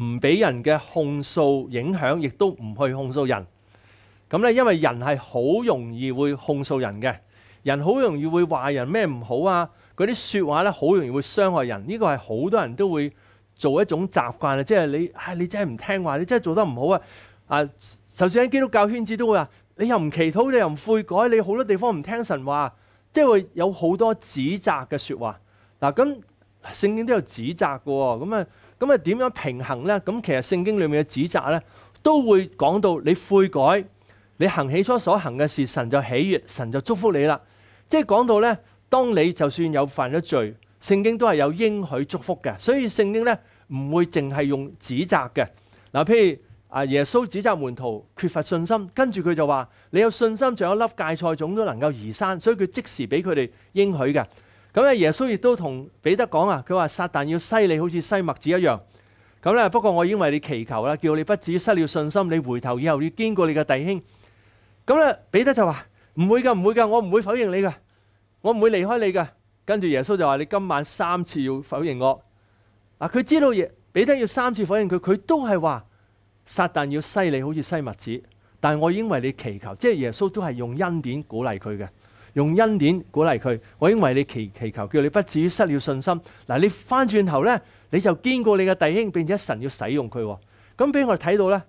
唔俾人嘅控訴影響，亦都唔去控訴人。咁咧，因為人係好容易會控訴人嘅，人好容易會話人咩唔好啊？嗰啲説話咧，好容易會傷害人。呢個係好多人都會做一種習慣啊！即係你，唉，你真係唔聽話，你真係做得唔好啊！啊，就算喺基督教圈子都會話，你又唔祈禱，你又唔悔改，你好多地方唔聽神話，即係會有好多指責嘅説話。嗱，咁聖經都有指責嘅喎，咁啊～咁啊，点样平衡呢？咁其实圣经里面嘅指责呢，都会讲到你悔改，你行起初所行嘅事，神就喜悦，神就祝福你啦。即系讲到呢，当你就算有犯咗罪，圣经都系有应许祝福嘅。所以圣经呢，唔会净系用指责嘅。嗱，譬如啊耶稣指责门徒缺乏信心，跟住佢就话你有信心，仲有粒芥菜种都能够移山，所以佢即时俾佢哋应许嘅。咁咧，耶穌亦都同彼得講啊，佢話撒旦要西你，好似西麥子一樣。咁咧，不過我已經為你祈求啦，叫你不止失了信心，你回頭以後要堅固你嘅弟兄。咁咧，彼得就話唔會噶，唔會噶，我唔會否認你噶，我唔會離開你噶。跟住耶穌就話你今晚三次要否認我。啊，佢知道耶彼得要三次否認佢，佢都係話撒旦要西你，好似西麥子，但係我已經為你祈求，即係耶穌都係用恩典鼓勵佢嘅。用恩典鼓励佢，我应为你祈祈求，叫你不至于失了信心。嗱，你翻转头咧，你就坚固你嘅弟兄，并且神要使用佢。咁俾我哋睇到咧，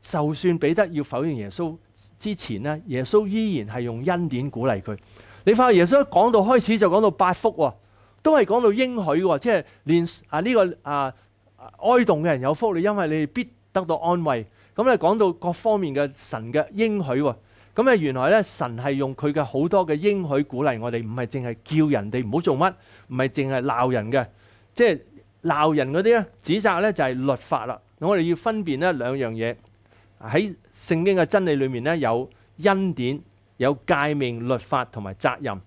就算彼得要否认耶稣之前咧，耶稣依然系用恩典鼓励佢。你发觉耶稣讲到开始就讲到八福喎，都系讲到应许喎，即系连啊呢个啊哀恸嘅人有福，你因为你必得到安慰。咁你讲到各方面嘅神嘅应许喎。咁啊，原來咧，神係用佢嘅好多嘅應許鼓勵我哋，唔係淨係叫人哋唔好做乜，唔係淨係鬧人嘅，即係鬧人嗰啲咧，指責咧就係律法啦。我哋要分辨咧兩樣嘢喺聖經嘅真理裏面咧，有恩典，有界命、律法同埋責任。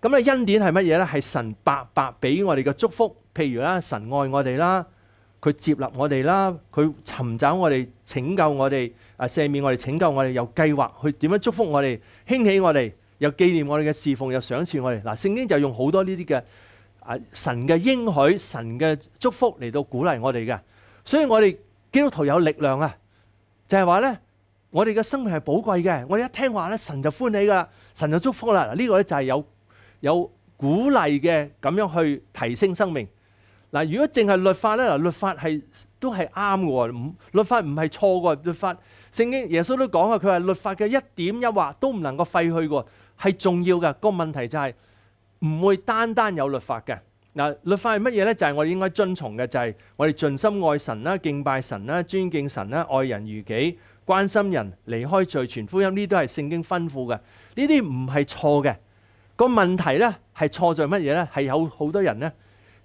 咁咧，恩典係乜嘢咧？係神白白俾我哋嘅祝福，譬如啦，神愛我哋啦，佢接納我哋啦，佢尋找我哋、拯救我哋。啊！赦免我哋，拯救我哋，有计划去点样祝福我哋，兴起我哋，有纪念我哋嘅侍奉，有赏赐我哋。嗱，圣经就用好多呢啲嘅啊，神嘅应许，神嘅祝福嚟到鼓励我哋嘅。所以我哋基督徒有力量啊！就系话咧，我哋嘅生命系宝贵嘅。我哋一听话咧，神就欢喜噶啦，神就祝福啦。呢个咧就系有有鼓励嘅，咁样去提升生命。嗱，如果淨係律法咧，嗱，律法係都係啱嘅喎，律法唔係錯嘅，律法聖經耶穌都講啊，佢話律法嘅一點一劃都唔能夠廢去嘅，係重要嘅。個問題就係唔會單單有律法嘅。嗱，律法係乜嘢咧？就係我哋應該遵從嘅，就係我哋盡心愛神啦、敬拜神啦、尊敬神啦、愛人如己、關心人、離開罪、全福音，呢啲都係聖經吩咐嘅，呢啲唔係錯嘅。個問題咧係錯在乜嘢咧？係有好多人咧。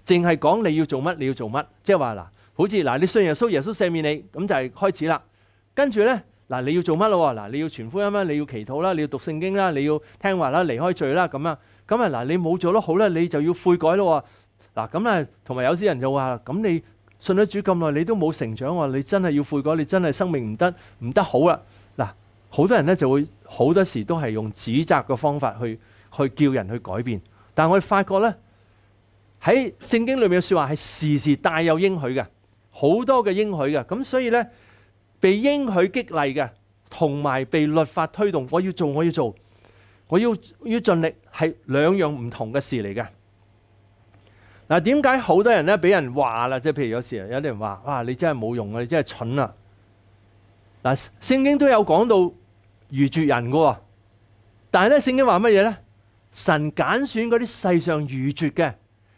净系讲你要做乜，你要做乜，即系话嗱，好似嗱你信耶稣，耶稣赦免你，咁就系开始啦。跟住咧，嗱你要做乜咯？嗱你要传福音啦，你要祈祷啦，你要读圣经啦，你要听话啦，离开罪啦，咁啊，咁啊嗱，你冇做得好啦，你就要悔改咯。嗱咁啊，同埋有啲人就话咁你信咗主咁耐，你都冇成长，你真系要悔改，你真系生命唔得唔得好啦。嗱，好多人咧就会好多时都系用指责嘅方法去去叫人去改变，但我哋发觉咧。喺聖經裏面嘅说話係時時帶有應許嘅，好多嘅應許嘅，咁所以咧被應許激勵嘅，同埋被律法推動，我要做我要做，我要要盡力係兩樣唔同嘅事嚟嘅。嗱點解好多人咧俾人話啦？即係譬如有時有啲人話：，哇，你真係冇用啊，你真係蠢啊！嗱，聖經都有講到愚絕人噶，但係咧聖經話乜嘢咧？神揀選嗰啲世上愚絕嘅。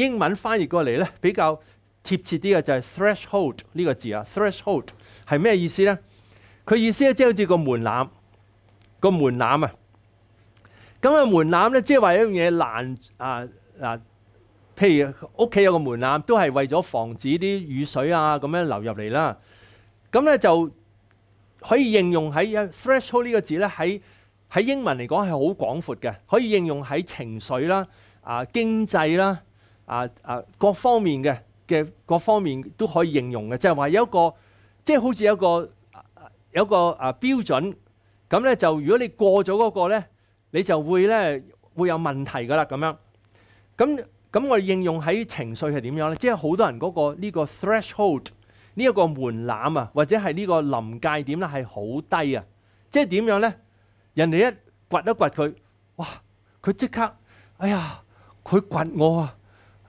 英文翻譯過嚟咧比較貼切啲嘅就係 threshold 呢個字啊，threshold 係咩意思咧？佢意思咧即係好似個門檻，個門檻啊。咁啊門檻咧，即係話一樣嘢難啊嗱，譬如屋企有個門檻，都係為咗防止啲雨水啊咁樣流入嚟啦。咁咧就可以應用喺 threshold 呢個字咧，喺喺英文嚟講係好廣闊嘅，可以應用喺情緒啦、啊經濟啦。啊啊，各方面嘅嘅各方面都可以應用嘅，即係話有一個，即係好似有一個有一個啊標準，咁咧就如果你過咗嗰個咧，你就會咧會有問題噶啦咁樣。咁咁我應用喺情緒係點樣咧？即係好多人嗰個呢個 threshold 呢一個門檻啊，或者係呢個臨界點咧係好低啊。即係點樣咧？人哋一掘一掘佢，哇！佢即刻，哎呀，佢掘我啊！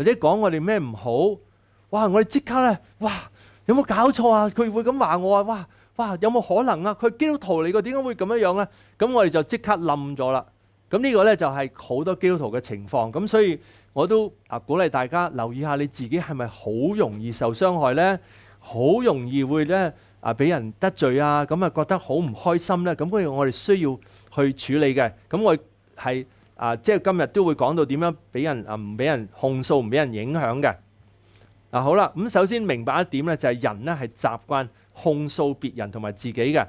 或者講我哋咩唔好，哇！我哋即刻咧，哇！有冇搞錯啊？佢會咁話我啊？哇！哇！有冇可能啊？佢基督徒嚟嘅，點解會咁樣样咧？咁我哋就即刻冧咗啦。咁呢個咧就係好多基督徒嘅情況。咁所以我都啊鼓勵大家留意下，你自己係咪好容易受傷害咧？好容易會咧啊俾人得罪啊？咁啊覺得好唔開心咧？咁嗰如我哋需要去處理嘅。咁我係。啊，即係今日都會講到點樣俾人啊，唔俾人控訴，唔俾人影響嘅。嗱，好啦，咁首先明白一點咧，就係人咧係習慣控訴別人同埋自己嘅。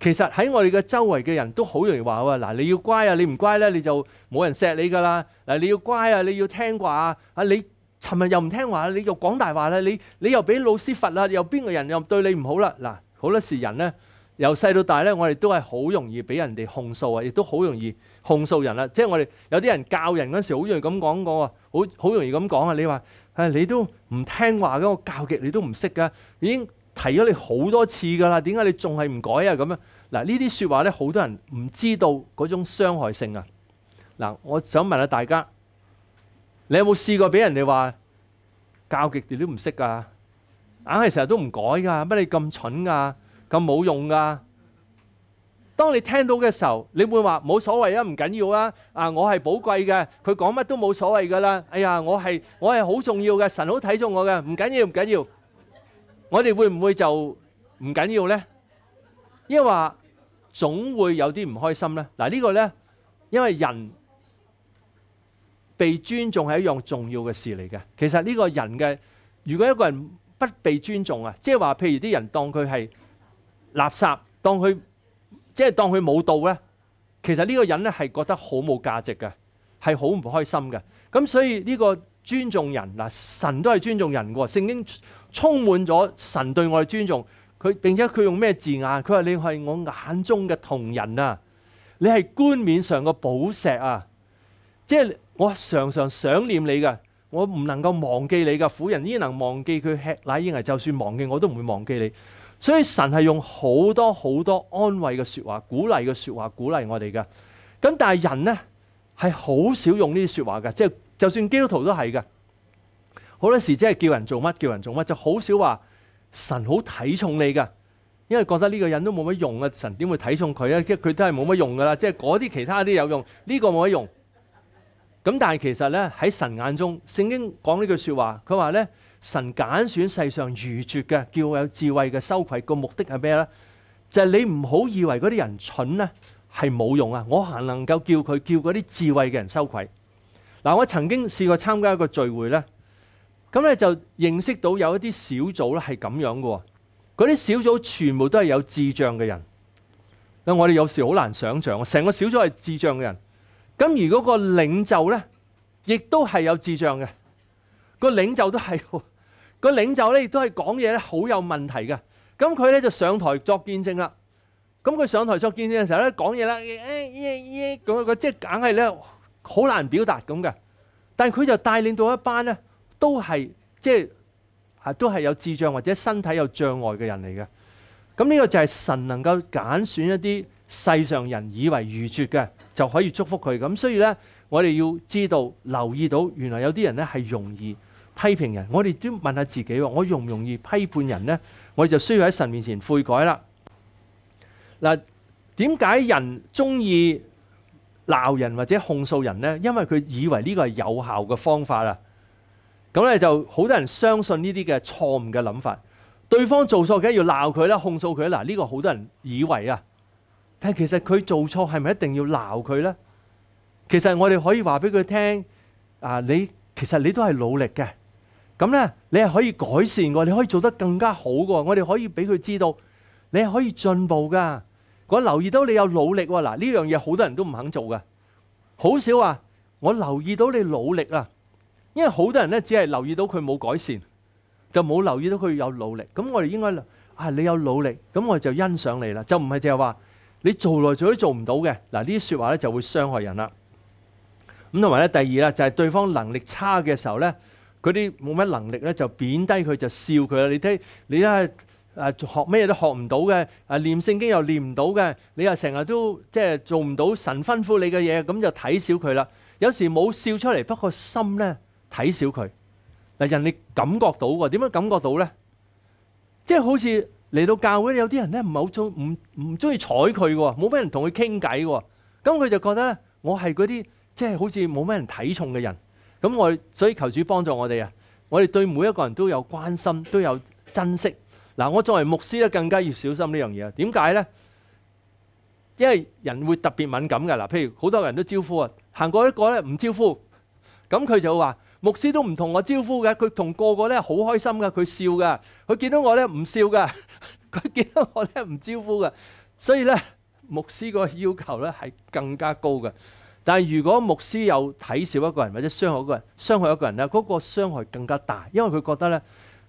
其實喺我哋嘅周圍嘅人都好容易話喎，嗱，你要乖啊，你唔乖咧你就冇人錫你噶啦。嗱，你要乖啊，你要聽話啊，你尋日又唔聽話，你又講大話啦，你你又俾老師罰啦，又邊個人又對你唔好啦。嗱，好多是人咧。由細到大咧，我哋都係好容易俾人哋控訴啊，亦都好容易控訴人啦。即係我哋有啲人教人嗰時，好容易咁講过啊，好好容易咁講啊！你話係你都唔聽話嘅，我教極你都唔識噶，已經提咗你好多次噶啦，點解你仲係唔改啊？咁樣嗱，呢啲说話咧，好多人唔知道嗰種傷害性啊。嗱，我想問下大家，你有冇試過俾人哋話教極你都唔識啊？硬係成日都唔改噶，乜你咁蠢噶？咁冇用噶。當你聽到嘅時候，你會話冇所謂啊，唔緊要啊。啊，我係寶貴嘅，佢講乜都冇所謂噶啦。哎呀，我係我系好重要嘅，神好睇重我嘅，唔緊要唔緊要。我哋會唔會就唔緊要呢？因為話總會有啲唔開心呢。嗱呢個呢，因為人被尊重係一樣重要嘅事嚟嘅。其實呢個人嘅，如果一個人不被尊重啊，即係話譬如啲人當佢係。垃圾当佢即系当佢冇道咧，其实呢个人咧系觉得好冇价值嘅，系好唔开心嘅。咁所以呢个尊重人嗱，神都系尊重人嘅。圣经充满咗神对我嘅尊重，佢并且佢用咩字眼？佢话你系我眼中嘅同人啊，你系冠冕上嘅宝石啊。即系我常常想念你噶，我唔能够忘记你噶。妇人依能忘记佢吃奶，认为就算忘记我都唔会忘记你。所以神系用好多好多安慰嘅说话、鼓励嘅说话、鼓励我哋嘅。咁但系人呢，系好少用呢啲说话嘅，即系就算基督徒都系嘅。好多时即系叫人做乜叫人做乜，就好少话神好睇重你噶，因为觉得呢个人都冇乜用啊，神点会睇重佢啊？即佢都系冇乜用噶啦。即系嗰啲其他啲有用，呢个冇乜用。咁但系其实呢，喺神眼中，圣经讲呢句说话，佢话呢。神拣选世上愚拙嘅，叫有智慧嘅羞愧。个目的系咩呢？就系你唔好以为嗰啲人蠢呢系冇用啊！我还能够叫佢叫嗰啲智慧嘅人羞愧。嗱，我曾经试过参加一个聚会呢，咁咧就认识到有一啲小组咧系咁样嘅。嗰啲小组全部都系有智障嘅人。我哋有时好难想象，成个小组系智障嘅人。咁而嗰个领袖呢，亦都系有智障嘅。个领袖都系。個領袖咧亦都係講嘢咧好有問題嘅，咁佢咧就上台作見證啦。咁佢上台作見證嘅時候咧講嘢啦，誒依咁即係硬係咧好難表達咁嘅。但佢就帶領到一班咧都係即係係都係有智障或者身體有障礙嘅人嚟嘅。咁呢個就係神能夠揀選一啲世上人以為愚拙嘅就可以祝福佢。咁所以咧我哋要知道留意到原來有啲人咧係容易。批评人，我哋都问下自己：，我容唔容易批判人呢？我哋就需要喺神面前悔改啦。嗱，点解人中意闹人或者控诉人呢？因为佢以为呢个系有效嘅方法啦。咁咧就好多人相信呢啲嘅错误嘅谂法。对方做错嘅要闹佢啦，控诉佢啦。呢个好多人以为啊，但其实佢做错系咪一定要闹佢呢？其实我哋可以话俾佢听：，啊，你其实你都系努力嘅。咁咧，你係可以改善㗎，你可以做得更加好㗎。我哋可以俾佢知道，你係可以進步噶。我留意到你有努力喎。嗱，呢樣嘢好多人都唔肯做嘅，好少話。我留意到你努力啊。因為好多人咧只係留意到佢冇改善，就冇留意到佢有努力。咁我哋應該啊，你有努力，咁我就欣賞你啦。就唔係淨係話你做來做都做唔到嘅。嗱，呢啲説話咧就會傷害人啦。咁同埋咧，第二啦，就係對方能力差嘅時候咧。嗰啲冇乜能力咧，就贬低佢，就笑佢啦。你睇你啊，誒學咩都學唔到嘅，誒念聖經又念唔到嘅，你又成日都即係做唔到神吩咐你嘅嘢，咁就睇小佢啦。有時冇笑出嚟，不過心咧睇小佢。嗱人你感覺到喎？點樣感覺到咧？即係好似嚟到教會有啲人咧，唔系好中唔唔中意睬佢嘅，冇咩人同佢傾偈嘅，咁佢就覺得我係嗰啲即係好似冇咩人睇重嘅人。咁我所以求主幫助我哋啊！我哋對每一個人都有關心，都有珍惜。嗱，我作為牧師咧，更加要小心呢樣嘢点點解呢？因為人會特別敏感噶。嗱，譬如好多人都招呼啊，行過一個咧唔招呼，咁佢就話牧師都唔同我招呼嘅。佢同個個咧好開心噶，佢笑噶。佢見到我咧唔笑噶，佢見到我咧唔招呼噶。所以咧，牧師個要求咧係更加高嘅。但系如果牧师有睇小一个人或者傷害一個人，傷害一個人咧，嗰個傷害更加大，因為佢覺得咧，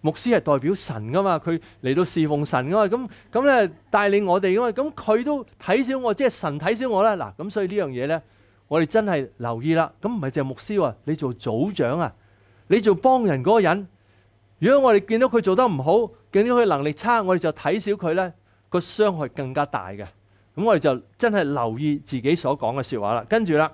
牧師係代表神噶嘛，佢嚟到侍奉神噶嘛，咁咁咧帶領我哋噶嘛，咁佢都睇小我，即係神睇小我啦。嗱咁所以呢樣嘢咧，我哋真係留意啦。咁唔係淨係牧師啊，你做組長啊，你做幫人嗰個人，如果我哋見到佢做得唔好，見到佢能力差，我哋就睇小佢咧，個傷害更加大嘅。咁我哋就真係留意自己所講嘅说話啦。跟住啦，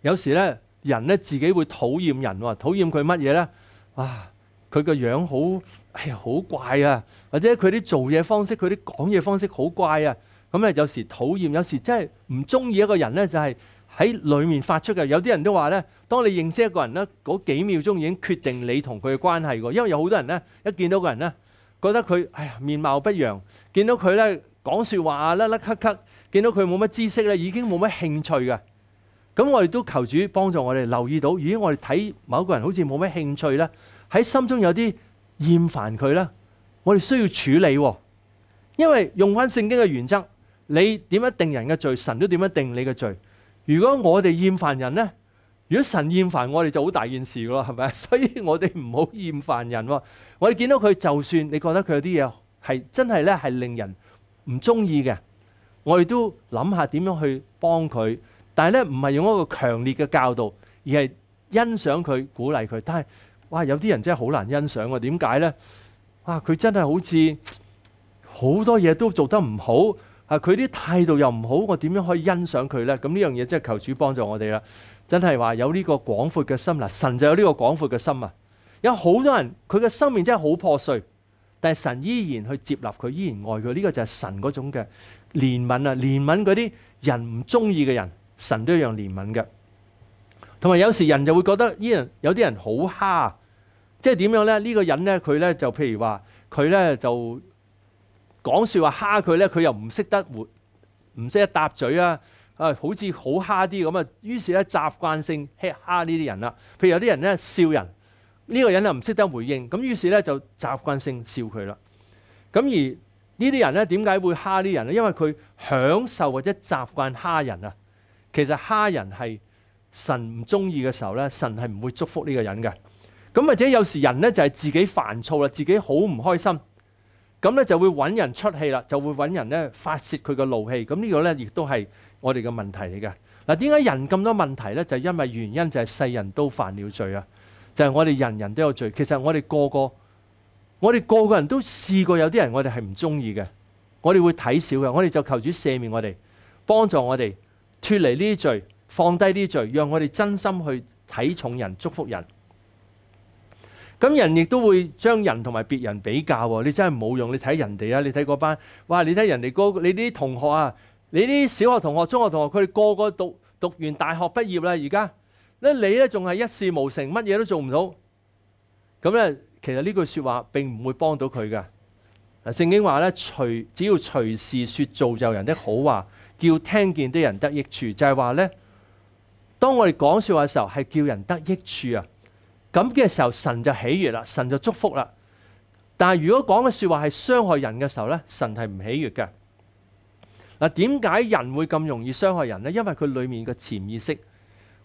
有時咧人咧自己會討厭人喎，討厭佢乜嘢咧？啊，佢個樣好，哎呀好怪啊！或者佢啲做嘢方式、佢啲講嘢方式好怪啊！咁咧有時討厭，有時真係唔中意一個人咧，就係喺里面發出嘅。有啲人都話咧，當你認識一個人咧，嗰幾秒鐘已經決定你同佢嘅關係喎。因為有好多人咧，一見到個人咧，覺得佢哎呀面貌不扬，見到佢咧。讲说话啊，甩甩咳咳，见到佢冇乜知识咧，已经冇乜兴趣嘅。咁我哋都求主帮助我哋留意到，咦？我哋睇某一个人好似冇乜兴趣咧，喺心中有啲厌烦佢啦。我哋需要处理，因为用翻圣经嘅原则，你点样定人嘅罪，神都点样定你嘅罪。如果我哋厌烦人咧，如果神厌烦我哋就好大件事噶係系咪啊？所以我哋唔好厌烦人。我哋见到佢，就算你觉得佢有啲嘢系真系咧，系令人。唔中意嘅，我哋都谂下点样去帮佢。但系咧，唔系用一个强烈嘅教导，而系欣赏佢、鼓励佢。但系，哇，有啲人真系好难欣赏。点解咧？哇，佢真系好似 好多嘢都做得唔好，啊，佢啲态度又唔好。我点样可以欣赏佢咧？咁呢样嘢真系求主帮助我哋啦。真系话有呢个广阔嘅心嗱，神就有呢个广阔嘅心啊。有好多人佢嘅生命真系好破碎。但系神依然去接纳佢，依然爱佢，呢个就系神嗰种嘅怜悯啊！怜悯嗰啲人唔中意嘅人，神都一样怜悯嘅。同埋有时人就会觉得依人有啲人好虾，即系点样咧？呢个人咧佢咧就譬如话佢咧就讲说话虾佢咧，佢又唔识得活，唔识得搭嘴啊！啊，好似好虾啲咁啊。於是咧習慣性吃虾呢啲人啦。譬如有啲人咧笑人。呢個人又唔識得回應，咁於是咧就習慣性笑佢啦。咁而呢啲人咧點解會蝦啲人咧？因為佢享受或者習慣蝦人啊。其實蝦人係神唔中意嘅時候咧，神係唔會祝福呢個人嘅。咁或者有時人咧就係自己煩躁啦，自己好唔開心，咁咧就會揾人出氣啦，就會揾人咧發泄佢嘅怒氣。咁呢個咧亦都係我哋嘅問題嚟嘅。嗱，點解人咁多問題咧？就因為原因就係世人都犯了罪啊。就係我哋人人都有罪，其實我哋個個，我哋個個人都試過有啲人我哋係唔中意嘅，我哋會睇小嘅，我哋就求主赦免我哋，幫助我哋脱離呢啲罪，放低呢啲罪，讓我哋真心去睇重人，祝福人。咁人亦都會將人同埋別人比較喎，你真係冇用。你睇人哋啊，你睇嗰班，哇！你睇人哋嗰，你啲同學啊，你啲小學同學、中學同學，佢哋個個讀讀完大學畢業啦，而家。咧你咧仲系一事無成，乜嘢都做唔到，咁咧其實呢句说話並唔會幫到佢噶。聖經話咧，随只要隨時说造就人的好話，叫聽見的人得益處，就係話咧，當我哋講说話嘅時候，係叫人得益處啊。咁嘅時候，神就喜悅啦，神就祝福啦。但係如果講嘅说話係傷害人嘅時候咧，神係唔喜悅嘅。嗱點解人會咁容易傷害人咧？因為佢里面嘅潛意識。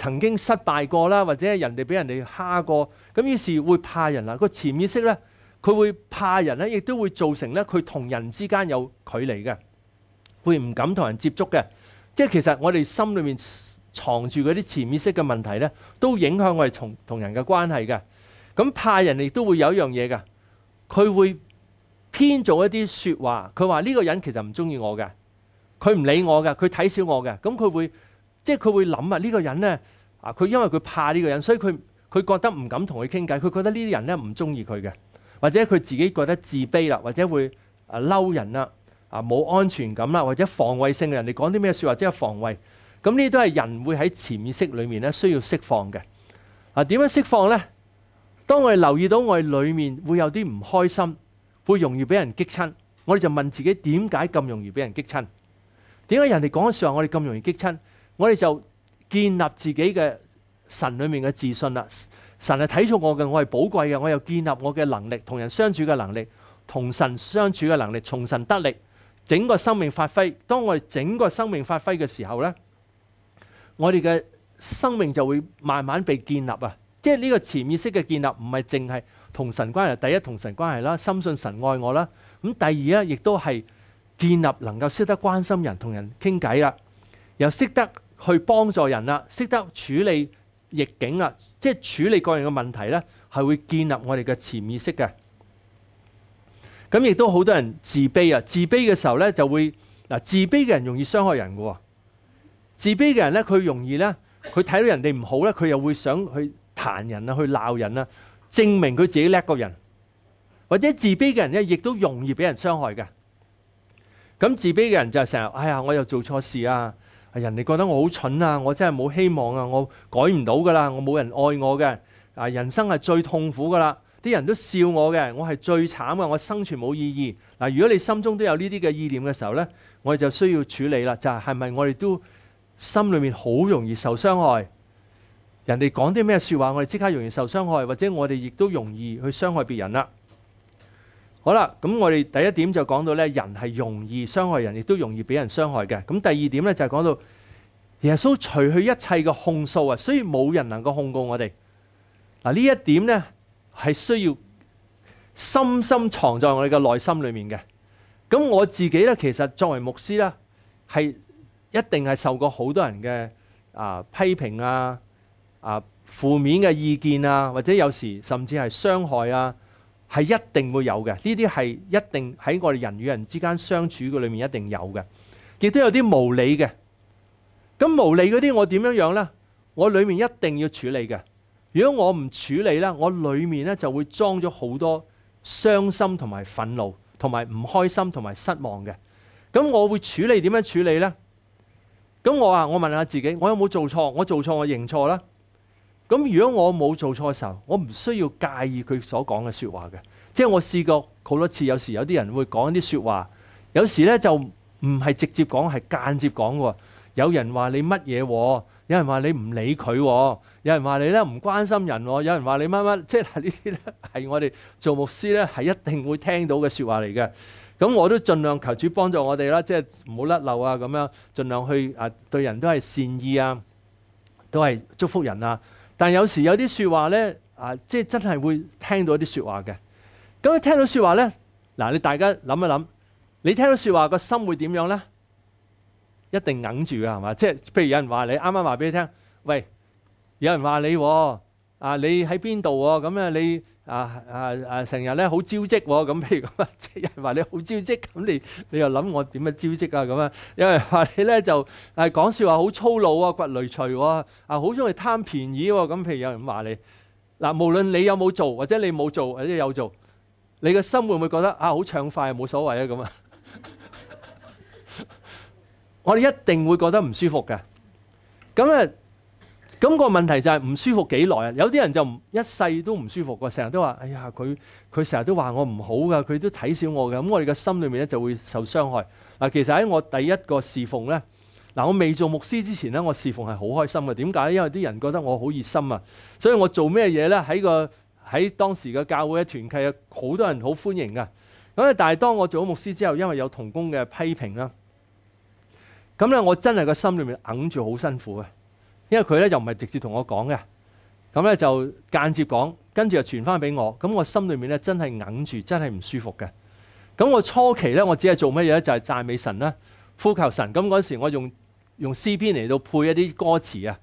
曾經失敗過啦，或者人哋俾人哋蝦過，咁於是會怕人啦。個潛意識咧，佢會怕人咧，亦都會造成咧佢同人之間有距離嘅，會唔敢同人接觸嘅。即係其實我哋心裏面藏住嗰啲潛意識嘅問題咧，都影響我哋同同人嘅關係嘅。咁怕人亦都會有一樣嘢嘅，佢會偏做一啲説話。佢話呢個人其實唔中意我嘅，佢唔理我嘅，佢睇小我嘅。咁佢會。即係佢會諗啊！呢個人呢，啊，佢因為佢怕呢個人，所以佢佢覺得唔敢同佢傾偈。佢覺得呢啲人呢唔中意佢嘅，或者佢自己覺得自卑啦，或者會啊嬲人啦啊，冇安全感啦，或者防衛性嘅人哋講啲咩説話，即係防衛。咁呢啲都係人會喺潛意識裏面咧需要釋放嘅啊。點樣釋放呢？當我哋留意到我哋裏面會有啲唔開心，會容易俾人激親，我哋就問自己點解咁容易俾人激親？點解人哋講嘅説話我哋咁容易激親？我哋就建立自己嘅神里面嘅自信啦。神系睇重我嘅，我系宝贵嘅。我又建立我嘅能力，同人相处嘅能力，同神相处嘅能力，从神得力，整个生命发挥。当我哋整个生命发挥嘅时候咧，我哋嘅生命就会慢慢被建立啊！即系呢个潜意识嘅建立，唔系净系同神关系，第一同神关系啦，深信神爱我啦。咁第二咧，亦都系建立能够识得关心人，同人倾偈啦，又识得。去幫助人啦，識得處理逆境啊，即係處理個人嘅問題咧，係會建立我哋嘅潛意識嘅。咁亦都好多人自卑啊，自卑嘅時候咧就會嗱自卑嘅人容易傷害人嘅喎。自卑嘅人咧，佢容易咧，佢睇到人哋唔好咧，佢又會想去彈人啊，去鬧人啊，證明佢自己叻過人。或者自卑嘅人咧，亦都容易俾人傷害嘅。咁自卑嘅人就成日哎呀，我又做錯事啊！人哋覺得我好蠢啊！我真係冇希望啊！我改唔到噶啦！我冇人愛我嘅啊！人生係最痛苦噶啦！啲人都笑我嘅，我係最慘嘅，我生存冇意義。嗱，如果你心中都有呢啲嘅意念嘅時候呢，我哋就需要處理啦。就係咪我哋都心裏面好容易受傷害？人哋講啲咩説話，我哋即刻容易受傷害，或者我哋亦都容易去傷害別人啦。好啦，咁我哋第一點就講到咧，人係容易傷害人，亦都容易俾人傷害嘅。咁第二點咧就系講到耶穌除去一切嘅控訴啊，所以冇人能夠控告我哋。嗱呢一點咧係需要深深藏在我哋嘅內心里面嘅。咁我自己咧其實作為牧師啦，係一定係受過好多人嘅啊批評啊啊負面嘅意見啊，或者有時甚至係傷害啊。系一定会有嘅，呢啲系一定喺我哋人与人之间相处嘅里面一定有嘅，亦都有啲无理嘅。咁无理嗰啲我点样样呢？我里面一定要处理嘅。如果我唔处理呢，我里面呢就会装咗好多伤心同埋愤怒同埋唔开心同埋失望嘅。咁我会处理点样处理呢？咁我啊，我问下自己，我有冇做错？我做错我认错啦。咁如果我冇做錯嘅時候，我唔需要介意佢所講嘅说話嘅。即係我試過好多次，有時有啲人會講一啲说話，有時咧就唔係直接講，係間接講喎。有人話你乜嘢，有人話你唔理佢，有人話你咧唔關心人，有人話你乜乜，即係呢啲咧係我哋做牧師咧係一定會聽到嘅说話嚟嘅。咁我都盡量求主幫助我哋啦，即係唔好甩漏啊咁樣，尽量去啊對人都係善意啊，都係祝福人啊。但有時有啲说話咧，啊，即系真係會聽到啲说話嘅。咁你聽到说話咧，嗱，你大家諗一諗，你聽到说話個心會點樣咧？一定硬住嘅係嘛？即係譬如有人話你，啱啱話俾你聽，喂，有人話你喎，啊，你喺邊度喎？咁啊，你。啊啊啊！成日咧好招積喎，咁譬如咁啊，即人話你好招積，咁你你又諗我點樣招積啊？咁啊，有人話你咧就係講笑話，好粗魯啊，掘雷鋤喎，啊好中意貪便宜喎，咁譬如有人話你嗱，無論你有冇做，或者你冇做或者有做，你個心會唔會覺得啊好暢快冇所謂啊咁啊？我哋一定會覺得唔舒服嘅，咁啊。咁個問題就係唔舒服幾耐啊！有啲人就唔一世都唔舒服個，成日都話：哎呀，佢佢成日都話我唔好噶，佢都睇小我嘅。咁我哋嘅心裏面咧就會受傷害嗱。其實喺我第一個侍奉咧，嗱我未做牧師之前咧，我侍奉係好開心嘅。點解咧？因為啲人覺得我好熱心啊，所以我做咩嘢咧？喺個喺當時嘅教會嘅團契啊，好多人好歡迎噶。咁咧，但係當我做咗牧師之後，因為有同工嘅批評啦，咁咧我真係個心裏面揞住好辛苦嘅。因为佢咧就唔系直接同我讲嘅，咁咧就间接讲，跟住又传翻俾我，咁我心里面咧真系硬住，真系唔舒服嘅。咁我初期咧，我只系做乜嘢咧？就系赞美神啦，呼求神。咁嗰时我用用诗篇嚟到配一啲歌词啊。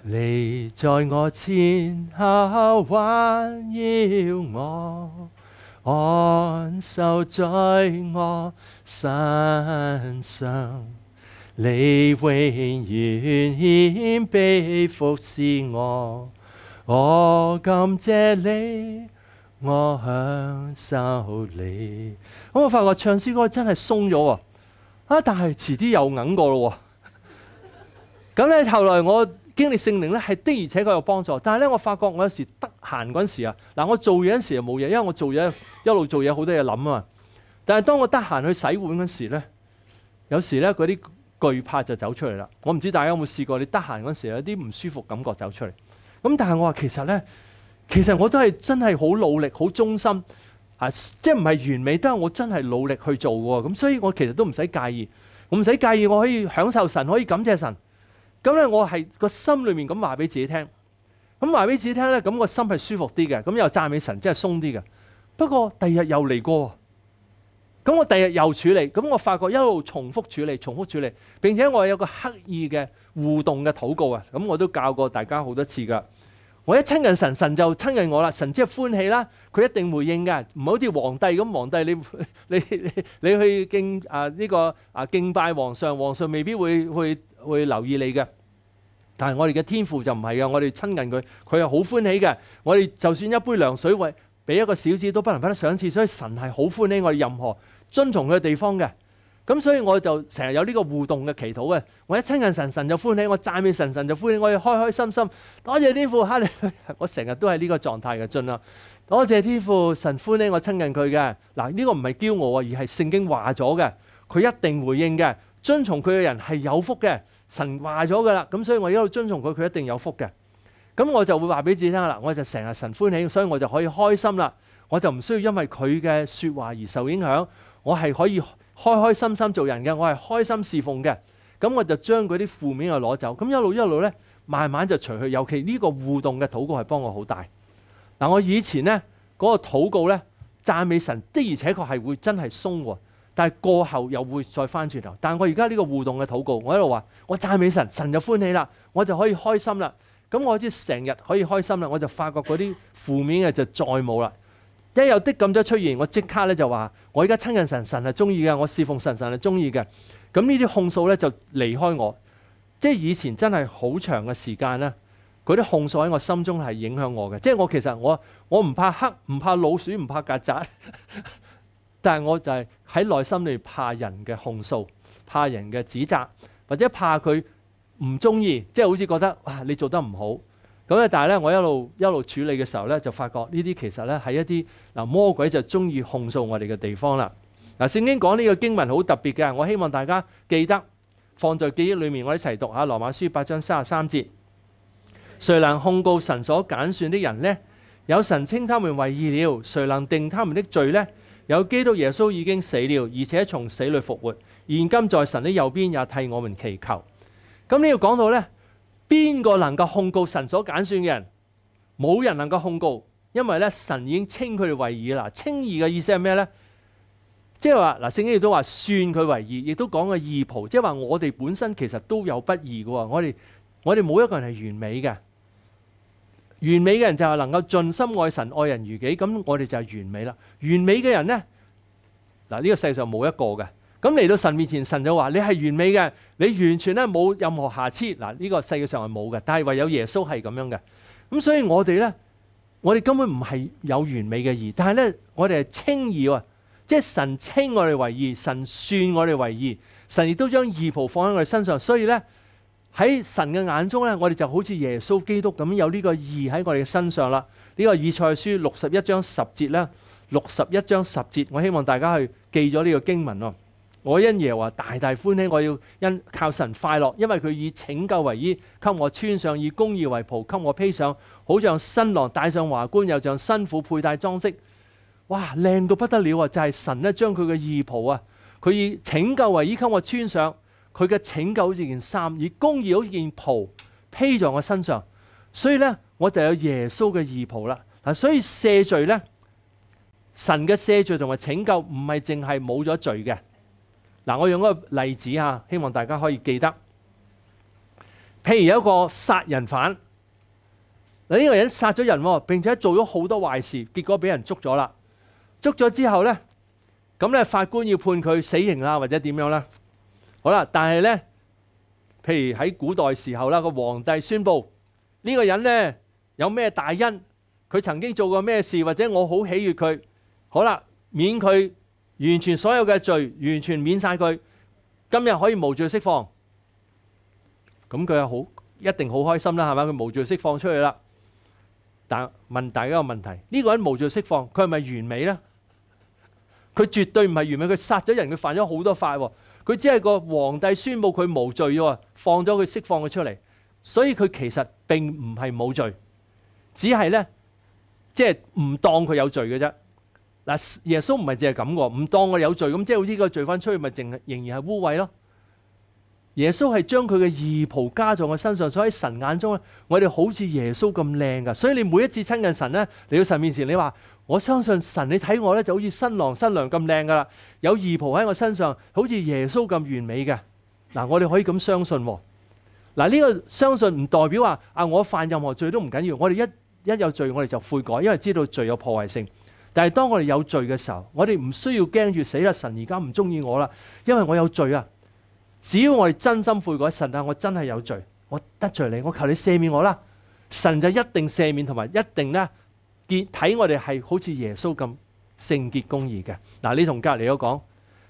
你在我前下环绕我，安守在我身上。你永遠謙卑服侍我，我感謝你，我享受你。咁我發覺唱詩歌真係鬆咗喎，啊！但係遲啲又硬過咯喎。咁咧後來我經歷性靈咧，係的而且確有幫助。但係咧我發覺我有時得閒嗰陣時啊，嗱我做嘢嗰时時又冇嘢，因為我做嘢一路做嘢好多嘢諗啊。但係當我得閒去洗碗嗰時咧，有時咧嗰啲。惧怕就走出嚟啦。我唔知大家有冇试过，你得闲嗰时有啲唔舒服感觉走出嚟。咁但系我话其实呢，其实我都系真系好努力，好忠心啊，即系唔系完美，但系我真系努力去做嘅。咁所以我其实都唔使介意，我唔使介意，我可以享受神，可以感谢神。咁呢，我系个心里面咁话俾自己听，咁话俾自己听咧，咁个心系舒服啲嘅，咁又赞美神，即系松啲嘅。不过第二日又嚟过。咁我第日又處理，咁我發覺一路重複處理，重複處理，並且我有個刻意嘅互動嘅禱告啊！咁我都教過大家好多次噶。我一親近神，神就親近我啦。神即係歡喜啦，佢一定回應嘅，唔好似皇帝咁。皇帝你 你你去敬啊呢個啊敬拜皇上，皇上未必會會會留意你嘅。但係我哋嘅天父就唔係嘅，我哋親近佢，佢係好歡喜嘅。我哋就算一杯涼水喂俾一個小子，都不能不得上一次，所以神係好歡喜我哋任何。遵從佢嘅地方嘅，咁所以我就成日有呢個互動嘅祈禱嘅。我一親近神，神就歡喜；我讚美神，神就歡喜。我要開開心心，多謝天父哈利，我成日都係呢個狀態嘅進啦。多謝天父神歡喜我親近佢嘅嗱，呢個唔係驕傲啊，而係聖經話咗嘅，佢一定回應嘅。遵從佢嘅人係有福嘅，神話咗噶啦。咁所以我一路遵從佢，佢一定有福嘅。咁我就會話俾自己聽啦，我就成日神歡喜，所以我就可以開心啦。我就唔需要因為佢嘅说話而受影響。我系可以开开心心做人嘅，我系开心侍奉嘅，咁我就将嗰啲负面嘅攞走，咁一路一路呢，慢慢就除去。尤其呢个互动嘅祷告系帮我好大。嗱，我以前呢，嗰个祷告呢，赞美神的而且确系会真系松，但系过后又会再翻转头。但系我而家呢个互动嘅祷告，我一路话我赞美神，神就欢喜啦，我就可以开心啦。咁我好似成日可以开心啦，我就发觉嗰啲负面嘅就再冇啦。一有啲咁多出現，我即刻咧就話：我而家親近神，神係中意嘅；我侍奉神，神係中意嘅。咁呢啲控訴咧就離開我。即係以前真係好長嘅時間咧，嗰啲控訴喺我心中係影響我嘅。即係我其實我我唔怕黑，唔怕老鼠，唔怕曱甴，但係我就係喺內心裏怕人嘅控訴，怕人嘅指責，或者怕佢唔中意，即係好似覺得哇你做得唔好。咁咧，但系咧，我一路一路處理嘅時候咧，就發覺呢啲其實咧係一啲嗱魔鬼就中意控訴我哋嘅地方啦。嗱，聖經講呢個經文好特別嘅，我希望大家記得放在記憶裏面。我一齊讀下羅馬書八章三十三節：誰能控告神所揀選的人呢？有神稱他們為義了。誰能定他們的罪呢？有基督耶穌已經死了，而且從死裏復活，現今在神的右邊，也替我們祈求。咁呢度講到呢。边个能够控告神所拣选嘅人？冇人能够控告，因为咧神已经称佢哋为义啦。称义嘅意思系咩咧？即系话嗱，圣经亦都话算佢为义，亦都讲个义袍，即系话我哋本身其实都有不义嘅。我哋我哋冇一个人系完美嘅。完美嘅人就系能够尽心爱神、爱人如己，咁我哋就系完美啦。完美嘅人咧，嗱呢个世上冇一个嘅。咁嚟到神面前，神就话：你系完美嘅，你完全咧冇任何瑕疵。嗱，呢个世界上系冇嘅，但系唯有耶稣系咁样嘅。咁所以我哋咧，我哋根本唔系有完美嘅义，但系咧，我哋系称义喎，即系神称我哋为义，神算我哋为义，神亦都将义袍放喺我哋身上。所以咧，喺神嘅眼中咧，我哋就好似耶稣基督咁有呢个义喺我哋嘅身上啦。呢个以赛书六十一章十节咧，六十一章十节，我希望大家去记咗呢个经文哦。我因耶话大大欢喜，我要因靠神快乐，因为佢以拯救为衣，给我穿上；以公义为袍，给我披上，好像新郎戴上华冠，又像新妇佩戴装饰。哇，靓到不得了啊！就系神咧，将佢嘅义袍啊，佢以拯救为衣，给我穿上，佢嘅拯救好似件衫，以公义好似件袍披在我身上，所以咧我就有耶稣嘅义袍啦。嗱，所以赦罪咧，神嘅赦罪同埋拯救唔系净系冇咗罪嘅。嗱，我用一個例子嚇，希望大家可以記得。譬如有一個殺人犯，嗱呢個人殺咗人喎，並且做咗好多壞事，結果俾人捉咗啦。捉咗之後咧，咁咧法官要判佢死刑啦，或者點樣啦？好啦，但係咧，譬如喺古代時候啦，個皇帝宣布呢個人咧有咩大恩，佢曾經做過咩事，或者我好喜悅佢，好啦，免佢。完全所有嘅罪完全免晒佢，今日可以无罪释放，咁佢又好一定好开心啦，系咪？佢无罪释放出去啦。但问大家一个问题：呢个人无罪释放，佢系咪完美呢？佢绝对唔系完美，佢杀咗人，佢犯咗好多法。佢只系个皇帝宣布佢无罪，放咗佢释放佢出嚟，所以佢其实并唔系冇罪，只系呢，即系唔当佢有罪嘅啫。嗱，耶穌唔係淨係咁喎，唔當我有罪，咁即係我依個罪翻出去，咪淨仍然係污穢咯。耶穌係將佢嘅義袍加在我身上，所以喺神眼中咧，我哋好似耶穌咁靚噶。所以你每一次親近神咧，嚟到神面前，你話我相信神，你睇我咧就好似新郎新娘咁靚噶啦。有義袍喺我身上，好似耶穌咁完美嘅。嗱，我哋可以咁相信喎。嗱呢個相信唔代表話啊我犯任何罪都唔緊要，我哋一一有罪我哋就悔改，因為知道罪有破壞性。但系当我哋有罪嘅时候，我哋唔需要惊住死啦！神而家唔中意我啦，因为我有罪啊！只要我哋真心悔改，神啊，我真系有罪，我得罪你，我求你赦免我啦！神就一定赦免，同埋一定咧见睇我哋系好似耶稣咁圣洁公义嘅。嗱，你同隔篱都讲，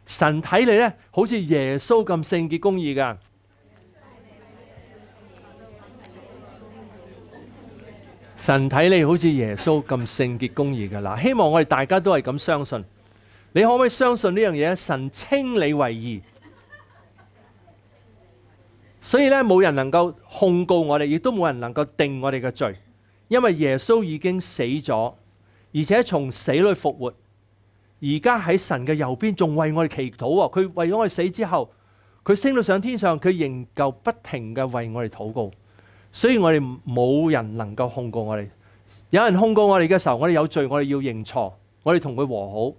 神睇你咧好似耶稣咁圣洁公义噶。神睇你好似耶穌咁聖潔公義嘅嗱，希望我哋大家都係咁相信。你可唔可以相信呢樣嘢神清你為義，所以咧冇人能夠控告我哋，亦都冇人能夠定我哋嘅罪，因為耶穌已經死咗，而且從死裏復活，而家喺神嘅右邊仲為我哋祈禱喎。佢為咗我哋死之後，佢升到上天上，佢仍旧不停嘅為我哋禱告。所以我哋冇人能夠控告我哋，有人控告我哋嘅時候，我哋有罪，我哋要認錯，我哋同佢和好。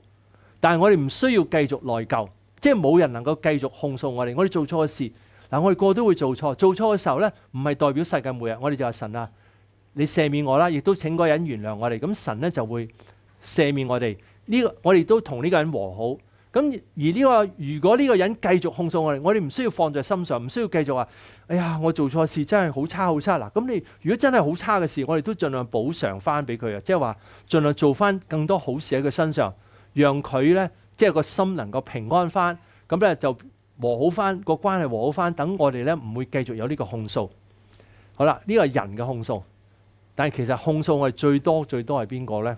但係我哋唔需要繼續內疚，即係冇人能夠繼續控訴我哋。我哋做錯嘅事，嗱我哋個都會做錯，做錯嘅時候呢，唔係代表世界末日。我哋就話神啊，你赦免我啦，亦都請嗰個人原諒我哋。咁神呢就會赦免我哋。呢個我哋都同呢個人和好。咁而呢個如果呢個人繼續控訴我哋，我哋唔需要放在心上，唔需要繼續話。哎呀，我做錯事真係好差好差嗱！咁你如果真係好差嘅事，我哋都尽量補償翻俾佢啊！即係話，尽量做翻更多好事喺佢身上，讓佢咧即係個心能夠平安翻，咁咧就和好翻個關係和好翻，等我哋咧唔會繼續有呢個控訴。好啦，呢個人嘅控訴，但系其實控訴我哋最多最多係邊個咧？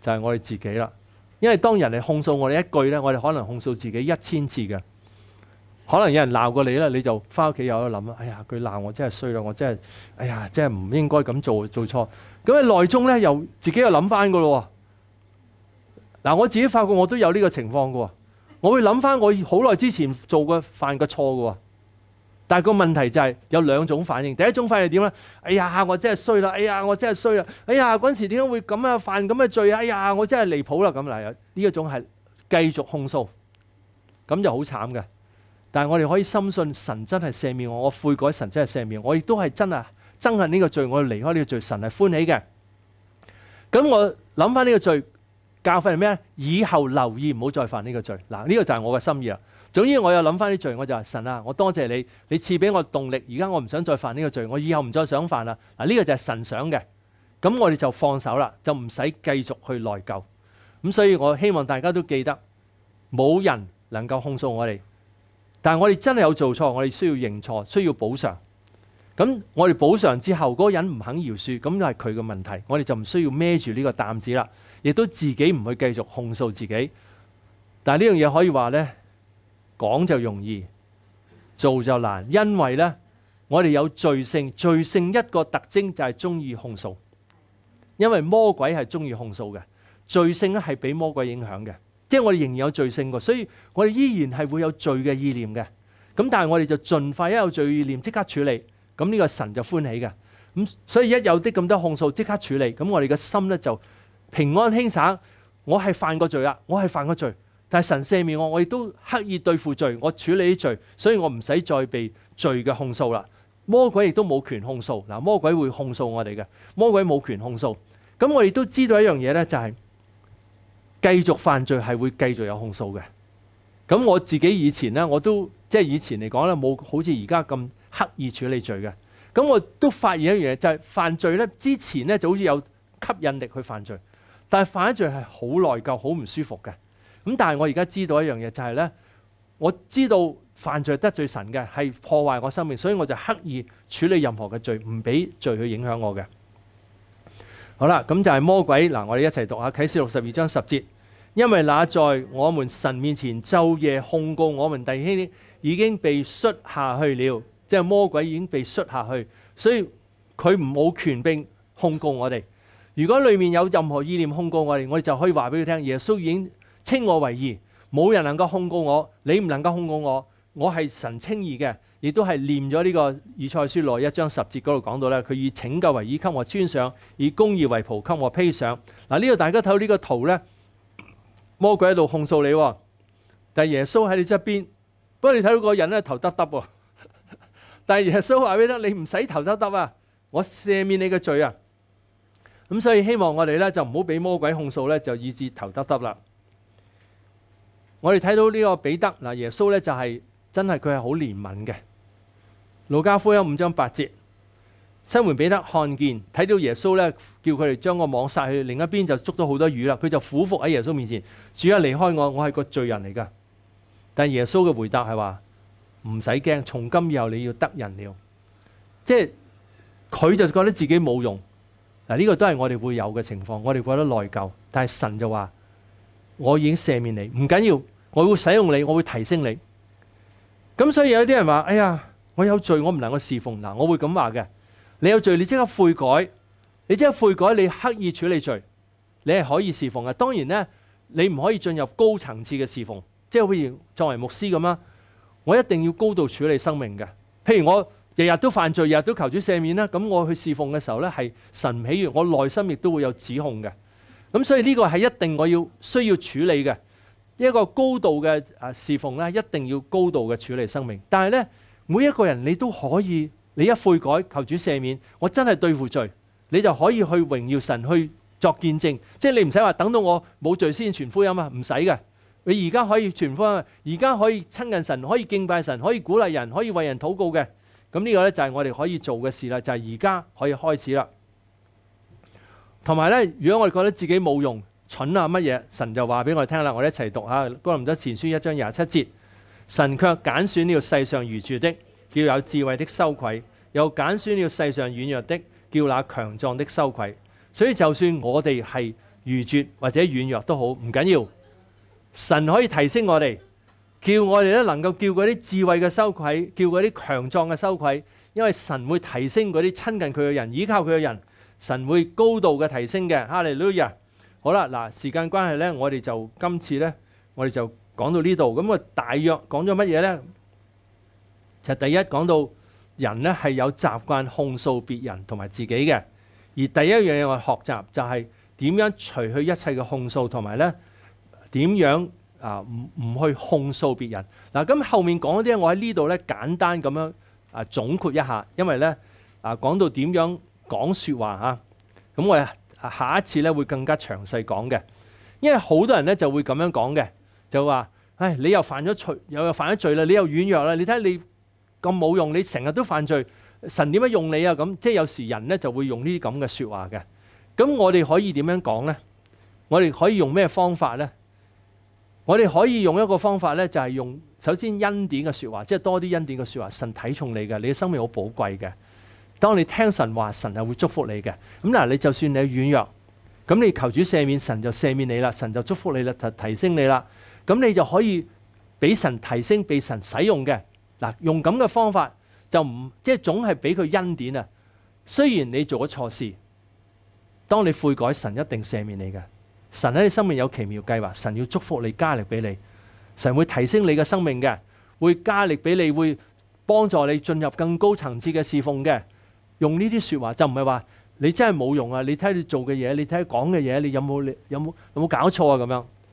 就係我哋自己啦，因為當人嚟控訴我哋一句咧，我哋可能控訴自己一千次嘅。可能有人鬧過你啦，你就翻屋企有得諗啦。哎呀，佢鬧我真係衰啦，我真係，哎呀，真係唔應該咁做，做錯。咁你內中咧又自己又諗翻噶咯。嗱，我自己發覺我都有呢個情況噶。我會諗翻我好耐之前做嘅犯嘅錯噶。但係個問題就係有兩種反應。第一種反應點咧？哎呀，我真係衰啦！哎呀，我真係衰啦！哎呀，嗰陣時點解會咁啊？犯咁嘅罪啊！哎呀，我真係離譜啦！咁嗱，呢一種係繼續控訴，咁就好慘嘅。但系我哋可以深信神真系赦免我，我悔改，神真系赦免我。亦都系真啊，憎恨呢个罪，我要离开呢个罪，神系欢喜嘅。咁我谂翻呢个罪教训系咩？以后留意唔好再犯呢个罪嗱。呢个就系我嘅心意啦。总之我有谂翻啲罪，我就话神啊，我多谢你，你赐俾我动力。而家我唔想再犯呢个罪，我以后唔再想犯啦嗱。呢个就系神想嘅。咁我哋就放手啦，就唔使继续去内疚咁。所以我希望大家都记得，冇人能够控诉我哋。但系我哋真系有做错，我哋需要认错，需要补偿。咁我哋补偿之后，嗰个人唔肯饶恕，咁就系佢嘅问题。我哋就唔需要孭住呢个担子啦，亦都自己唔去继续控诉自己。但系呢样嘢可以话呢，讲就容易，做就难，因为呢，我哋有罪性，罪性一个特征就系中意控诉，因为魔鬼系中意控诉嘅，罪性咧系俾魔鬼影响嘅。即系我哋仍然有罪性嘅，所以我哋依然系会有罪嘅意念嘅。咁但系我哋就尽快一有罪意念即刻处理，咁呢个神就欢喜嘅。咁所以一有啲咁多控诉即刻处理，咁我哋嘅心咧就平安轻省。我系犯过罪啊，我系犯过罪，但系神赦免我，我亦都刻意对付罪，我处理啲罪，所以我唔使再被罪嘅控诉啦。魔鬼亦都冇权控诉嗱，魔鬼会控诉我哋嘅，魔鬼冇权控诉。咁我亦都知道一样嘢咧，就系。继续犯罪系会继续有控诉嘅，咁我自己以前咧，我都即系以前嚟讲咧，冇好似而家咁刻意处理罪嘅。咁我都发现一样嘢就系犯罪咧，之前咧就好似有吸引力去犯罪，但系犯咗罪系好内疚、好唔舒服嘅。咁但系我而家知道一样嘢就系咧，我知道犯罪得罪神嘅系破坏我生命，所以我就刻意处理任何嘅罪，唔俾罪去影响我嘅。好啦，咁就系魔鬼嗱，我哋一齐读下启示六十二章十节，因为那在我们神面前昼夜控告我们弟兄已经被摔下去了，即系魔鬼已经被摔下去，所以佢唔冇权柄控告我哋。如果里面有任何意念控告我哋，我哋就可以话俾佢听，耶稣已经称我为义，冇人能够控告我，你唔能够控告我，我系神称义嘅。亦都係念咗呢個以賽書內一章十節嗰度講到咧，佢以拯救為衣襟我穿上，以公義為袍襟我披上。嗱呢度大家睇到呢個圖咧，魔鬼喺度控訴你，但耶穌喺你側邊。不過你睇到個人咧頭耷耷喎，但耶穌話俾得你唔使頭耷耷啊，我赦免你嘅罪啊。咁所以希望我哋咧就唔好俾魔鬼控訴咧，就以致頭耷耷啦。我哋睇到呢個彼得嗱，耶穌咧就係真係佢係好憐憫嘅。路加福音五章八节，西門彼得看見睇到耶穌咧，叫佢哋將個網撒去，另一邊就捉咗好多魚啦。佢就俯伏喺耶穌面前，主啊，離開我，我係個罪人嚟噶。但耶穌嘅回答係話：唔使驚，從今以後你要得人了。即係佢就覺得自己冇用嗱，呢個都係我哋會有嘅情況，我哋覺得內疚。但系神就話：我已經赦免你，唔緊要，我會使用你，我會提升你。咁所以有啲人話：哎呀！我有罪，我唔能够侍奉嗱，我会咁话嘅。你有罪，你即刻悔改，你即刻悔改，你刻意处理罪，你系可以侍奉嘅。当然咧，你唔可以进入高层次嘅侍奉，即系好似作为牧师咁啦。我一定要高度处理生命嘅。譬如我日日都犯罪，日日都求主赦免啦。咁我去侍奉嘅时候咧，系神喜悦，我内心亦都会有指控嘅。咁所以呢个系一定我要需要处理嘅一个高度嘅啊侍奉咧，一定要高度嘅处理生命。但系咧。每一个人你都可以，你一悔改，求主赦免，我真系对付罪，你就可以去荣耀神，去作见证，即系你唔使话等到我冇罪先传福音啊，唔使嘅，你而家可以传福音，而家可以亲近神，可以敬拜神，可以鼓励人，可以为人祷告嘅，咁呢个呢，就系我哋可以做嘅事啦，就系而家可以开始啦。同埋呢，如果我哋觉得自己冇用、蠢啊乜嘢，神就话俾我哋听啦，我哋一齐读下《哥林多前书》一章廿七节。神卻拣選了世上愚拙的，叫有智慧的羞愧；又拣選了世上軟弱的，叫那強壯的羞愧。所以就算我哋係愚拙或者軟弱都好，唔緊要，神可以提升我哋，叫我哋咧能夠叫嗰啲智慧嘅羞愧，叫嗰啲強壯嘅羞愧。因為神會提升嗰啲親近佢嘅人，依靠佢嘅人，神會高度嘅提升嘅。哈利 l i 好啦，嗱，時間關係咧，我哋就今次咧，我哋就。講到呢度咁啊，大約講咗乜嘢呢？就第一講到人咧係有習慣控訴別人同埋自己嘅，而第一樣嘢我學習就係點樣除去一切嘅控訴，同埋咧點樣啊唔唔去控訴別人嗱。咁後面講嗰啲我喺呢度咧簡單咁樣啊總括一下，因為咧啊講到點樣講說話啊，咁我下一次咧會更加詳細講嘅，因為好多人咧就會咁樣講嘅。就話：，唉，你又犯咗罪，又又犯咗罪啦！你又軟弱啦！你睇下你咁冇用，你成日都犯罪，神點樣用你啊？咁即係有時人咧就會用呢啲咁嘅説話嘅。咁我哋可以點樣講咧？我哋可以用咩方法咧？我哋可以用一個方法咧，就係用首先恩典嘅説話，即係多啲恩典嘅説話。神睇重你嘅，你嘅生命好寶貴嘅。當你聽神話，神係會祝福你嘅。咁嗱，你就算你軟弱，咁你求主赦免，神就赦免你啦，神就祝福你啦，提提升你啦。咁你就可以俾神提升，俾神使用嘅嗱。用咁嘅方法就唔即系总系俾佢恩典啊。雖然你做咗錯事，當你悔改，神一定赦免你嘅。神喺你生命有奇妙計劃，神要祝福你，加力俾你。神會提升你嘅生命嘅，會加力俾你，會幫助你進入更高層次嘅侍奉嘅。用呢啲说話就唔係話你真係冇用啊！你睇你做嘅嘢，你睇講嘅嘢，你有冇你有冇有冇搞錯啊？咁樣。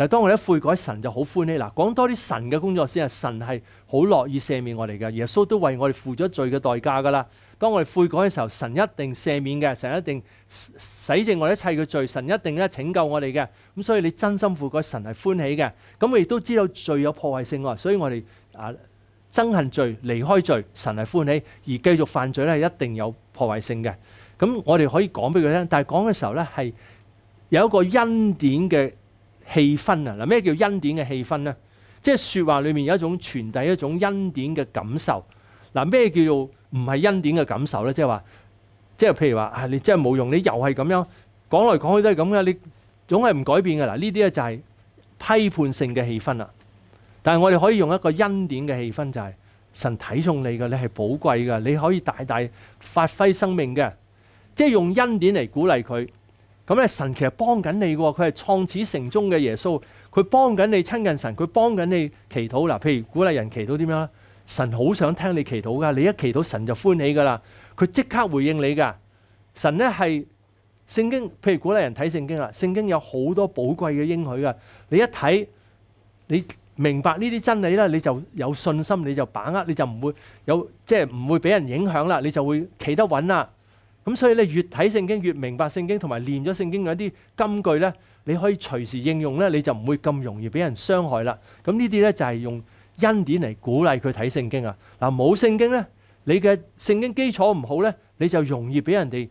嗱，當我哋悔改，神就好歡喜。嗱，講多啲神嘅工作先啊！神係好樂意赦免我哋嘅，耶穌都為我哋付咗罪嘅代價噶啦。當我哋悔改嘅時候，神一定赦免嘅，神一定洗淨我哋一切嘅罪，神一定咧拯救我哋嘅。咁所以你真心悔改，神係歡喜嘅。咁我亦都知道罪有破壞性喎，所以我哋啊憎恨罪、離開罪，神係歡喜；而繼續犯罪咧，係一定有破壞性嘅。咁我哋可以講俾佢聽，但係講嘅時候咧，係有一個恩典嘅。氣氛啊，嗱咩叫恩典嘅氣氛呢？即係説話裏面有一種傳遞一種恩典嘅感受。嗱咩叫做唔係恩典嘅感受呢？即係話，即係譬如話啊，你真係冇用，你又係咁樣講來講去都係咁嘅，你總係唔改變嘅。嗱呢啲咧就係批判性嘅氣氛啦。但係我哋可以用一個恩典嘅氣氛，就係神睇中你嘅，你係寶貴嘅，你可以大大發揮生命嘅，即係用恩典嚟鼓勵佢。咁咧，神其实帮紧你嘅，佢系创始成终嘅耶稣，佢帮紧你亲近神，佢帮紧你祈祷嗱。譬如鼓励人祈祷点样神好想听你祈祷噶，你一祈祷神就欢喜噶啦，佢即刻回应你噶。神咧系圣经，譬如鼓励人睇圣经啦，圣经有好多宝贵嘅应许噶，你一睇，你明白呢啲真理咧，你就有信心，你就把握，你就唔会有即系唔会俾人影响啦，你就会企得稳啦。咁所以咧，越睇聖經越明白聖經，同埋練咗聖經嗰啲金句咧，你可以隨時應用咧，你就唔會咁容易俾人傷害啦。咁呢啲咧就係用恩典嚟鼓勵佢睇聖經啊。嗱，冇聖經咧，你嘅聖經基礎唔好咧，你就容易俾人哋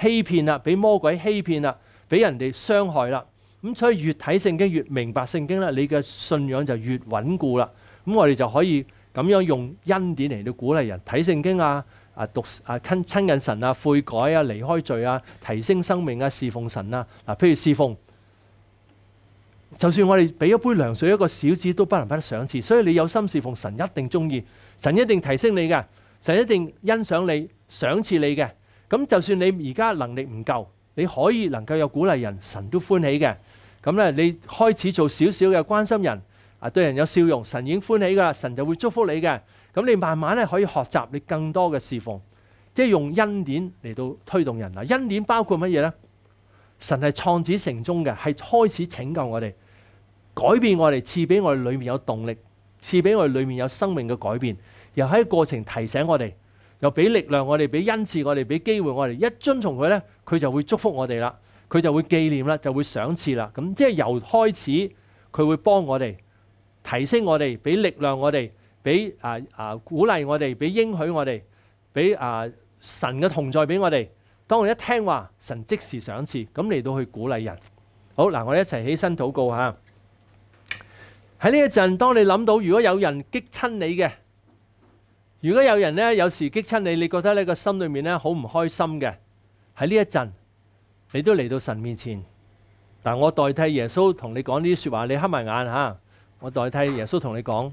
欺騙啦，俾魔鬼欺騙啦，俾人哋傷害啦。咁所以越睇聖經越明白聖經啦，你嘅信仰就越穩固啦。咁我哋就可以咁樣用恩典嚟到鼓勵人睇聖經啊。啊，讀啊親親近神啊，悔改啊，離開罪啊，提升生命啊，侍奉神啊。嗱，譬如侍奉，就算我哋俾一杯涼水，一個小子都不能不得賞賜。所以你有心侍奉神，一定中意，神一定提升你嘅，神一定欣賞你、賞賜你嘅。咁就算你而家能力唔夠，你可以能夠有鼓勵人，神都歡喜嘅。咁咧，你開始做少少嘅關心人，啊對人有笑容，神已經歡喜噶啦，神就會祝福你嘅。咁你慢慢咧可以学习你更多嘅侍奉，即系用恩典嚟到推动人啊！恩典包括乜嘢咧？神系创始成中嘅，系开始拯救我哋，改变我哋，赐俾我哋里面有动力，赐俾我哋里面有生命嘅改变，又喺过程提醒我哋，又俾力量我哋，俾恩赐我哋，俾机会我哋。一遵从佢咧，佢就会祝福我哋啦，佢就会纪念啦，就会赏赐啦。咁即系由开始，佢会帮我哋提升我哋，俾力量我哋。俾啊啊鼓励我哋，俾应许我哋，俾啊神嘅同在俾我哋。当我一听话，神即时赏赐，咁嚟到去鼓励人。好嗱，我哋一齐起身祷告吓。喺呢一阵，当你谂到如果有人激亲你嘅，如果有人咧有时激亲你，你觉得呢个心里面咧好唔开心嘅。喺呢一阵，你都嚟到神面前。嗱，我代替耶稣同你讲啲说话，你黑埋眼吓。我代替耶稣同你讲。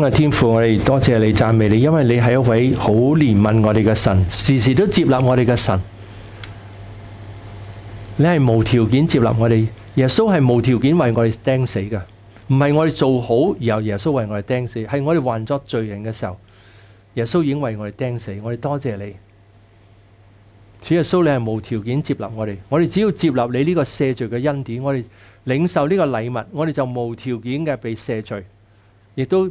嘅天父，我哋多谢你赞美你，因为你系一位好怜悯我哋嘅神，时时都接纳我哋嘅神。你系无条件接纳我哋，耶稣系无条件为我哋钉死嘅，唔系我哋做好，然耶稣为我哋钉死，系我哋患咗罪人嘅时候，耶稣已经为我哋钉死。我哋多谢你，主耶稣，你系无条件接纳我哋，我哋只要接纳你呢个赦罪嘅恩典，我哋领受呢个礼物，我哋就无条件嘅被赦罪，亦都。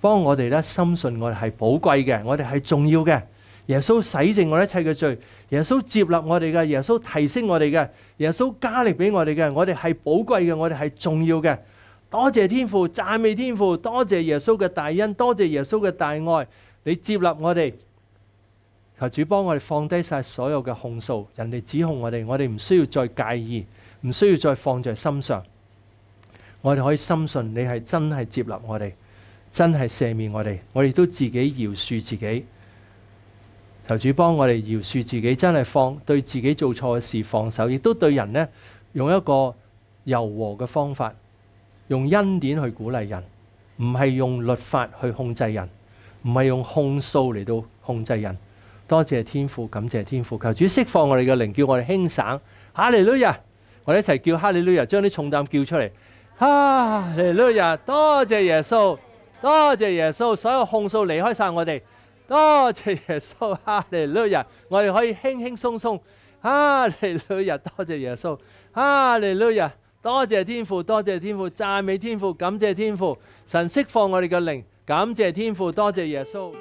帮我哋咧，深信我哋系宝贵嘅，我哋系重要嘅。耶稣洗净我一切嘅罪，耶稣接纳我哋嘅，耶稣提升我哋嘅，耶稣加力俾我哋嘅。我哋系宝贵嘅，我哋系重要嘅。多谢天父，赞美天父，多谢耶稣嘅大恩，多谢耶稣嘅大爱。你接纳我哋，求主帮我哋放低晒所有嘅控诉，人哋指控我哋，我哋唔需要再介意，唔需要再放在心上。我哋可以深信你系真系接纳我哋。真系赦免我哋，我哋都自己饶恕自己。求主帮我哋饶恕自己，真系放对自己做错嘅事放手，亦都对人呢用一个柔和嘅方法，用恩典去鼓励人，唔系用律法去控制人，唔系用控诉嚟到控制人。多谢天父，感谢天父。求主释放我哋嘅灵，叫我哋轻省。哈利路亚，我哋一齐叫哈利路亚，将啲重担叫出嚟。哈，哈利路亚，多谢耶稣。多谢耶稣，所有控诉离开晒我哋。多谢耶稣，哈利路人，我哋可以轻轻松松。哈利路人，多谢耶稣，哈利路人，多谢天父，多谢天父，赞美天父，感谢天父，神释放我哋嘅灵，感谢天父，多谢耶稣。